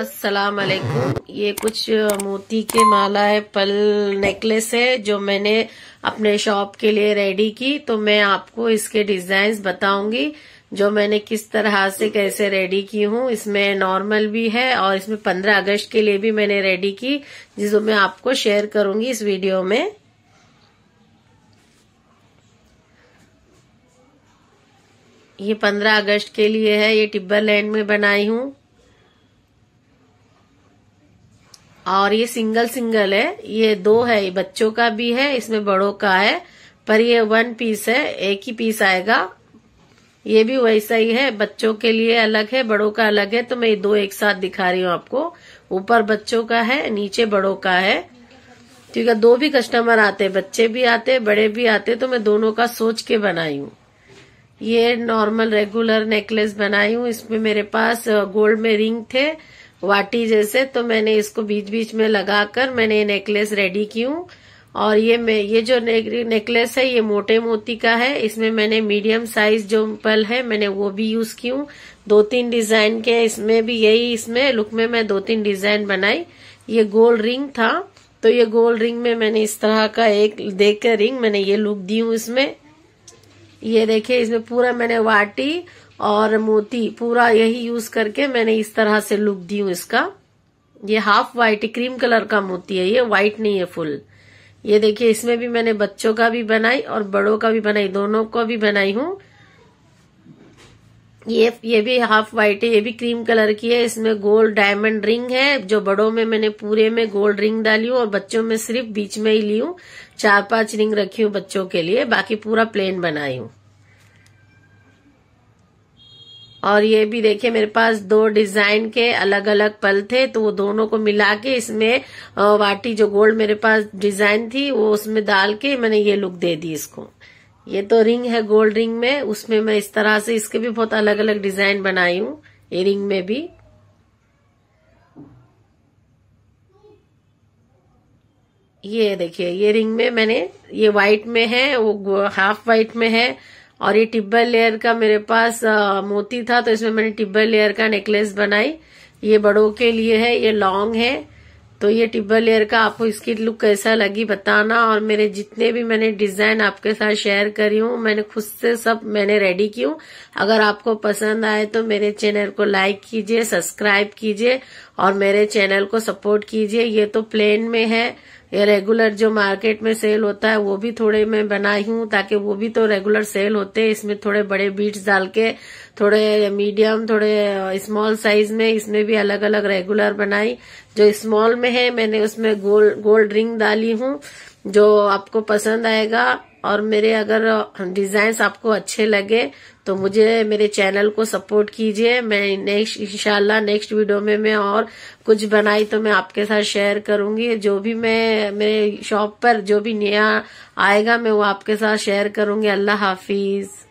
अस्सलाम वालेकुम ये कुछ मोती के माला है पल नेकलेस है जो मैंने अपने शॉप के लिए रेडी की तो मैं आपको इसके डिजाइन बताऊंगी जो मैंने किस तरह से कैसे रेडी की हूँ इसमें नॉर्मल भी है और इसमें पंद्रह अगस्त के लिए भी मैंने रेडी की जिसको मैं आपको शेयर करूंगी इस वीडियो में ये 15 अगस्त के लिए है ये टिब्बर लैंड में बनाई हूँ और ये सिंगल सिंगल है ये दो है बच्चों का भी है इसमें बड़ों का है पर ये वन पीस है एक ही पीस आएगा ये भी वैसा ही है बच्चों के लिए अलग है बड़ों का अलग है तो मैं ये दो एक साथ दिखा रही हूँ आपको ऊपर बच्चों का है नीचे बड़ों का है क्योंकि दो भी कस्टमर आते बच्चे भी आते बड़े भी आते तो मैं दोनों का सोच के बनाई हूँ ये नॉर्मल रेगुलर नेकलेस बनाई हूँ इसमें मेरे पास गोल्ड में रिंग थे वाटी जैसे तो मैंने इसको बीच बीच में लगाकर मैंने ये नेकलेस रेडी की हूँ और ये मैं ये जो नेकलेस है ये मोटे मोती का है इसमें मैंने मीडियम साइज जो पल है मैंने वो भी यूज की हूँ दो तीन डिजाइन के इसमें भी यही इसमें लुक में मैं दो तीन डिजाइन बनाई ये गोल रिंग था तो ये गोल रिंग में मैंने इस तरह का एक देख रिंग मैंने ये लुक दी हूँ इसमें ये देखिए इसमें पूरा मैंने वाटी और मोती पूरा यही यूज करके मैंने इस तरह से लुक दी हूँ इसका ये हाफ व्हाइट क्रीम कलर का मोती है ये व्हाइट नहीं है फुल ये देखिए इसमें भी मैंने बच्चों का भी बनाई और बड़ों का भी बनाई दोनों को भी बनाई हूँ ये ये भी हाफ वाइट है ये भी क्रीम कलर की है इसमें गोल्ड डायमंड रिंग है जो बड़ों में मैंने पूरे में गोल्ड रिंग डाली हूँ और बच्चों में सिर्फ बीच में ही ली हूँ चार पांच रिंग रखी हूँ बच्चों के लिए बाकी पूरा प्लेन बनाई हूँ और ये भी देखिए मेरे पास दो डिजाइन के अलग अलग पल थे तो वो दोनों को मिला के इसमें वाटी जो गोल्ड मेरे पास डिजाइन थी वो उसमें डाल के मैंने ये लुक दे दी इसको ये तो रिंग है गोल्ड रिंग में उसमें मैं इस तरह से इसके भी बहुत अलग अलग डिजाइन बनाई हूं ये रिंग में भी ये देखिए ये रिंग में मैंने ये व्हाइट में है वो हाफ व्हाइट में है और ये टिब्बल लेयर का मेरे पास आ, मोती था तो इसमें मैंने टिब्बल लेयर का नेकलेस बनाई ये बड़ों के लिए है ये लॉन्ग है तो ये टिब्बल लेयर का आपको इसकी लुक कैसा लगी बताना और मेरे जितने भी मैंने डिजाइन आपके साथ शेयर करी हूँ मैंने खुद से सब मैंने रेडी की हूँ अगर आपको पसंद आए तो मेरे चैनल को लाइक कीजिए सब्सक्राइब कीजिए और मेरे चैनल को सपोर्ट कीजिए ये तो प्लेन में है ये रेगुलर जो मार्केट में सेल होता है वो भी थोड़े मैं बनाई हूँ ताकि वो भी तो रेगुलर सेल होते हैं इसमें थोड़े बड़े बीट्स डाल के थोड़े मीडियम थोड़े स्मॉल साइज में इसमें भी अलग अलग रेगुलर बनाई जो स्मॉल में है मैंने उसमें गोल्ड गोल्ड रिंग डाली हूँ जो आपको पसंद आएगा और मेरे अगर डिजाइन आपको अच्छे लगे तो मुझे मेरे चैनल को सपोर्ट कीजिए मैं नेक्स्ट इंशाल्लाह नेक्स्ट वीडियो में मैं और कुछ बनाई तो मैं आपके साथ शेयर करूंगी जो भी मैं मेरे शॉप पर जो भी नया आएगा मैं वो आपके साथ शेयर करूंगी अल्लाह हाफिज़